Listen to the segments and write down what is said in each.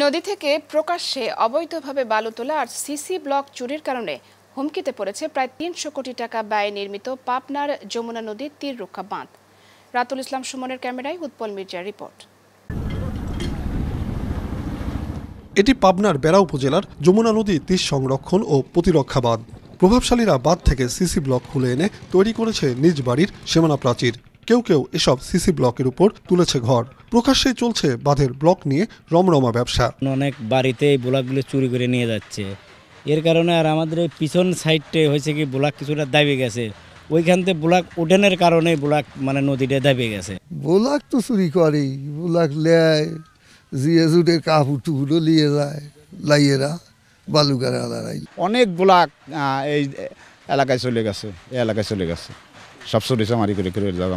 নদী থেকে প্রকাশ্যে অবৈধভাবে বালু তোলা আর সিসি ব্লক চুরির কারণে হুমকিতে পড়েছে প্রায় তিনশো কোটি টাকা ব্যয়ে নির্মিত পাবনার যমুনা নদীর তীর রক্ষা বাঁধ রাতুল ইসলাম সুমনের ক্যামেরায় উৎপল মির্জার রিপোর্ট এটি পাবনার বেড়া উপজেলার যমুনা নদী তীর সংরক্ষণ ও প্রতিরক্ষা বাঁধ প্রভাবশালীরা বাঁধ থেকে সিসি ব্লক খুলে এনে তৈরি করেছে নিজ বাড়ির সীমানা প্রাচীর কেউ কেউ এসব সিসি ব্লকের উপর তুলেছে ঘর প্রকাশ্যে চলছে বাঁধের ব্লক নিয়ে রমরমা ব্যবসা অনেক বাড়িতে এই ব্লকগুলো চুরি করে নিয়ে যাচ্ছে এর কারণে আর আমাদের পিছন সাইডটে হয়েছে কি ব্লক কিছুটা দাবি গেছে ওইখান থেকে ব্লক ওঠেনের কারণে ব্লক মানে নদীটা দাবি গেছে ব্লক তো চুরি করে ব্লক লেয় জিয়ে জুটের কাপড় টুকরো নিয়ে যায় লাইয়েরা বালুকার আলারাই অনেক ব্লক এই এলাকায় চলে গেছে এই এলাকায় চলে গেছে সাতশো মারি করে করে জায়গা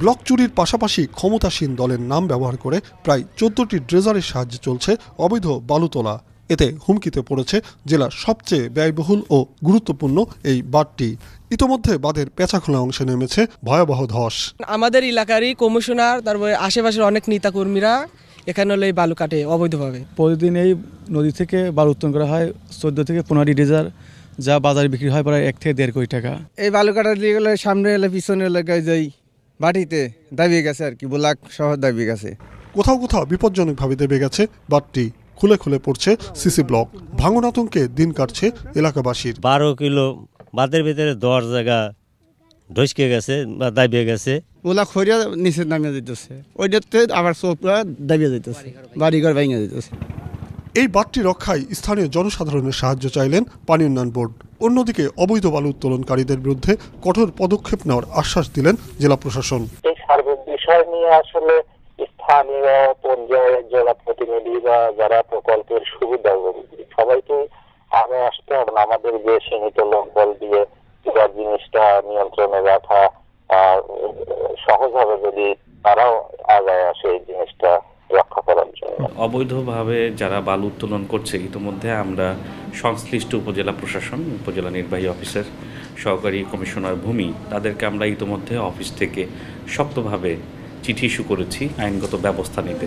ব্লক চুরির পাশাপাশি ক্ষমতাসীন দলের নাম ব্যবহার করে প্রায় চোদ্দটি ড্রেজারের সাহায্যে চলছে অবৈধ বালু তোলা এতে হুমকিতে পড়েছে জেলার সবচেয়ে ব্যয়বহুল ও গুরুত্বপূর্ণ এই বাঁধটি ইতোমধ্যে বাঁধের পেঁচা খোলা অংশে নেমেছে ভয়াবহ ধস আমাদের এলাকারই কমিশনার তারপরে আশেপাশের অনেক নেতাকর্মীরা এখানে হলো এই বালু কাটে অবৈধভাবে প্রতিদিন এই নদী থেকে বালু উত্তোলন করা হয় চোদ্দ থেকে পনেরোটি ড্রেজার যা বাজারে বিক্রি হয় প্রায় এক থেকে দেড় কোটি টাকা এই বালুকাটা দিয়ে গেলে সামনে এলে পিছনে এলাকায় যাই বাটিতে দাবিয়ে গেছে আর কি বোলাক শহর দাবিয়ে গেছে কোথাও কোথাও বিপজ্জনকভাবে দেবে গেছে বাটটি খুলে খুলে পড়ছে সিসি ব্লক ভাঙন আতঙ্কে দিন কাটছে এলাকাবাসীর বারো কিলো বাদের ভিতরে দশ জায়গা ঢসকে গেছে বা দাবিয়ে গেছে ওলা খরিয়া নিচে নামিয়ে দিতেছে ওইটাতে আবার চোখ দাবিয়ে দিতেছে বাড়িঘর ভেঙে দিতেছে এই বাঁধটি রক্ষায় স্থানীয় জনসাধারণের সাহায্য চাইলেন পানি উন্নয়ন বোর্ড অন্যদিকে অবৈধ বালু উত্তোলনকারীদের বিরুদ্ধে কঠোর পদক্ষেপ নেওয়ার আশ্বাস দিলেন জেলা প্রশাসন এই সার্বিক বিষয় নিয়ে আসলে স্থানীয় পর্যায়ে জেলা প্রতিনিধি বা যারা প্রকল্পের সুবিধাভোগী সবাইকে আগে আসতে হবে আমাদের যে সীমিত লোকবল দিয়ে পুরো জিনিসটা নিয়ন্ত্রণে রাখা সহজ হবে যদি তারাও আগায় আসে এই জিনিসটা অবৈধভাবে যারা বালু উত্তোলন করছে ইতিমধ্যে আমরা সংশ্লিষ্ট উপজেলা প্রশাসন উপজেলা নির্বাহী অফিসার সহকারী কমিশনার ভূমি তাদেরকে আমরা ইতিমধ্যে অফিস থেকে শক্তভাবে চিঠি ইস্যু করেছি আইনগত ব্যবস্থা নিতে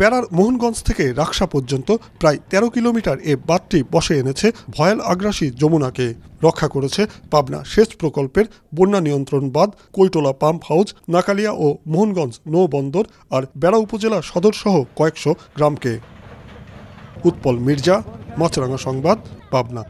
বেড়ার মোহনগঞ্জ থেকে রাকসা পর্যন্ত প্রায় ১৩ কিলোমিটার এ বাঁধটি বসে এনেছে ভয়াল আগ্রাসী যমুনাকে রক্ষা করেছে পাবনা সেচ প্রকল্পের বন্যা নিয়ন্ত্রণ বাদ কৈটোলা পাম্প হাউস নাকালিয়া ও মোহনগঞ্জ নৌবন্দর আর বেড়া উপজেলা সদরসহ কয়েকশো গ্রামকে উৎপল মির্জা মাছরাঙা সংবাদ পাবনা